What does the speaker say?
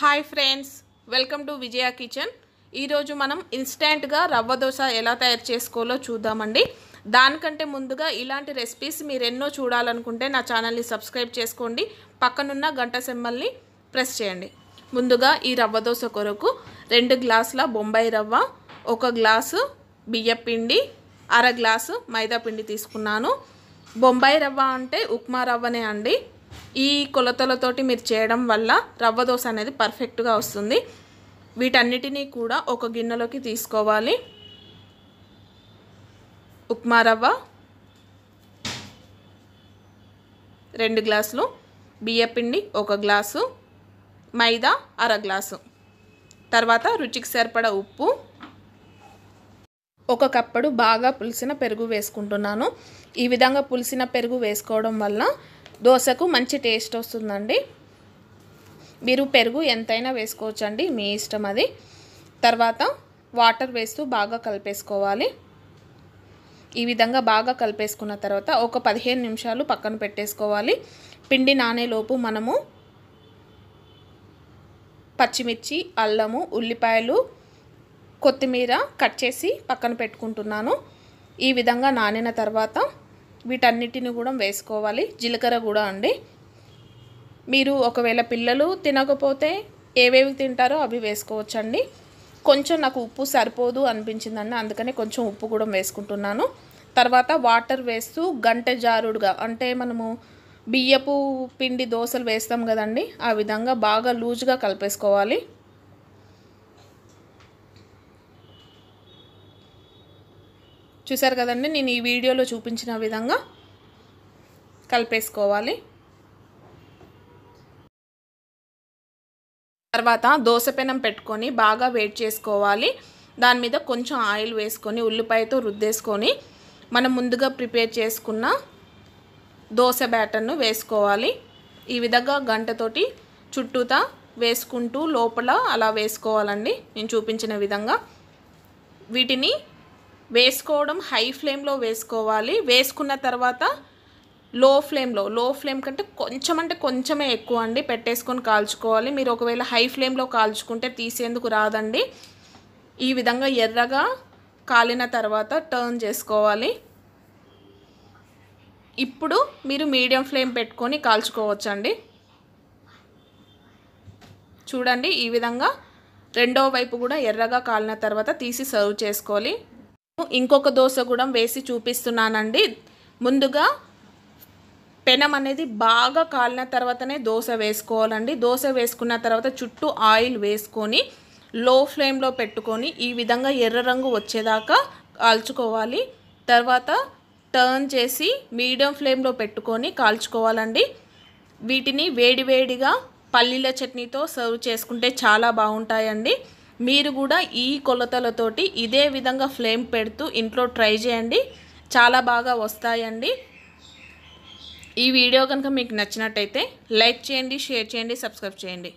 hi friends welcome to Vijaya kitchen ఈరోజు మనం ఇన్స్టెంట్గా రవ్వ దోశ ఎలా తయారు చేసుకోవాలో చూద్దామండి దానికంటే ముందుగా ఇలాంటి రెసిపీస్ మీరు ఎన్నో చూడాలనుకుంటే నా ఛానల్ని సబ్స్క్రైబ్ చేసుకోండి పక్కనున్న గంట సెమ్మల్ని ప్రెస్ చేయండి ముందుగా ఈ రవ్వ దోశ కొరకు రెండు గ్లాసుల బొంబాయి రవ్వ ఒక గ్లాసు బియ్యపిండి అర గ్లాసు మైదా పిండి తీసుకున్నాను బొంబాయి రవ్వ అంటే ఉప్మా రవ్వనే అండి ఈ కొలతలతోటి మీరు చేయడం వల్ల రవ్వ దోశ అనేది పర్ఫెక్ట్గా వస్తుంది వీటన్నిటినీ కూడా ఒక గిన్నెలోకి తీసుకోవాలి ఉప్మా రవ్వ రెండు గ్లాసులు బియ్యపిండి ఒక గ్లాసు మైదా అర గ్లాసు తర్వాత రుచికి సరిపడ ఉప్పు ఒక కప్పుడు బాగా పులిసిన పెరుగు వేసుకుంటున్నాను ఈ విధంగా పులిసిన పెరుగు వేసుకోవడం వల్ల దోశకు మంచి టేస్ట్ వస్తుందండి మీరు పెరుగు ఎంతైనా వేసుకోవచ్చండి మీ ఇష్టం అది తర్వాత వాటర్ వేస్తూ బాగా కలిపేసుకోవాలి ఈ విధంగా బాగా కలిపేసుకున్న తర్వాత ఒక పదిహేను నిమిషాలు పక్కన పెట్టేసుకోవాలి పిండి నానేలోపు మనము పచ్చిమిర్చి అల్లము ఉల్లిపాయలు కొత్తిమీర కట్ చేసి పక్కన పెట్టుకుంటున్నాను ఈ విధంగా నానిన తర్వాత వీటన్నిటిని కూడా వేసుకోవాలి జీలకర్ర కూడా అండి మీరు ఒకవేళ పిల్లలు తినకపోతే ఏవేవి తింటారో అవి వేసుకోవచ్చండి కొంచెం నాకు ఉప్పు సరిపోదు అనిపించిందండి అందుకని కొంచెం ఉప్పు కూడా వేసుకుంటున్నాను తర్వాత వాటర్ వేస్తూ గంట జారుడుగా అంటే మనము బియ్యపు పిండి దోశలు వేస్తాం కదండి ఆ విధంగా బాగా లూజ్గా కలిపేసుకోవాలి చూసారు కదండి నేను ఈ వీడియోలో చూపించిన విధంగా కలిపేసుకోవాలి తర్వాత దోశపెనం పెట్టుకొని బాగా వెయిట్ చేసుకోవాలి దాని మీద కొంచెం ఆయిల్ వేసుకొని ఉల్లిపాయతో రుద్దేసుకొని మనం ముందుగా ప్రిపేర్ చేసుకున్న దోశ బ్యాటర్ను వేసుకోవాలి ఈ విధంగా గంటతోటి చుట్టూతా వేసుకుంటూ లోపల అలా వేసుకోవాలండి నేను చూపించిన విధంగా వీటిని వేసుకోవడం హై ఫ్లేమ్లో వేసుకోవాలి వేసుకున్న తర్వాత లో ఫ్లేమ్లో లో ఫ్లేమ్ కంటే కొంచెం అంటే కొంచెమే ఎక్కువ అండి పెట్టేసుకొని కాల్చుకోవాలి మీరు ఒకవేళ హై ఫ్లేమ్లో కాల్చుకుంటే తీసేందుకు రాదండి ఈ విధంగా ఎర్రగా కాలిన తర్వాత టర్న్ చేసుకోవాలి ఇప్పుడు మీరు మీడియం ఫ్లేమ్ పెట్టుకొని కాల్చుకోవచ్చండి చూడండి ఈ విధంగా రెండో వైపు కూడా ఎర్రగా కాలిన తర్వాత తీసి సర్వ్ చేసుకోవాలి ఇంకొక దోశ కూడా వేసి చూపిస్తున్నానండి ముందుగా పెనం అనేది బాగా కాలిన తర్వాతనే దోశ వేసుకోవాలండి దోశ వేసుకున్న తర్వాత చుట్టూ ఆయిల్ వేసుకొని లో ఫ్లేమ్లో పెట్టుకొని ఈ విధంగా ఎర్ర రంగు వచ్చేదాకా కాల్చుకోవాలి తర్వాత టర్న్ చేసి మీడియం ఫ్లేమ్లో పెట్టుకొని కాల్చుకోవాలండి వీటిని వేడివేడిగా పల్లీల చట్నీతో సర్వ్ చేసుకుంటే చాలా బాగుంటాయండి మీరు కూడా ఈ కొలతలతోటి ఇదే విధంగా ఫ్లేమ్ పెడుతూ ఇంట్లో ట్రై చేయండి చాలా బాగా వస్తాయండి ఈ వీడియో కనుక మీకు నచ్చినట్టయితే లైక్ చేయండి షేర్ చేయండి సబ్స్క్రైబ్ చేయండి